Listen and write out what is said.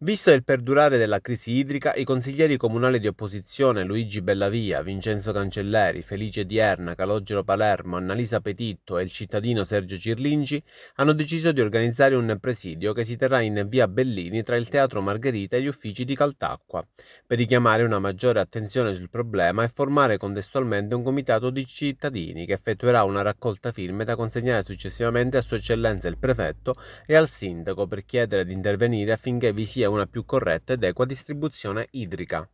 Visto il perdurare della crisi idrica, i consiglieri comunali di opposizione Luigi Bellavia, Vincenzo Cancelleri, Felice Dierna, Calogero Palermo, Annalisa Petitto e il cittadino Sergio Cirlingi hanno deciso di organizzare un presidio che si terrà in via Bellini tra il Teatro Margherita e gli uffici di Caltacqua, per richiamare una maggiore attenzione sul problema e formare contestualmente un comitato di cittadini che effettuerà una raccolta firme da consegnare successivamente a Sua Eccellenza il Prefetto e al Sindaco per chiedere di intervenire affinché vi sia una più corretta ed equa distribuzione idrica.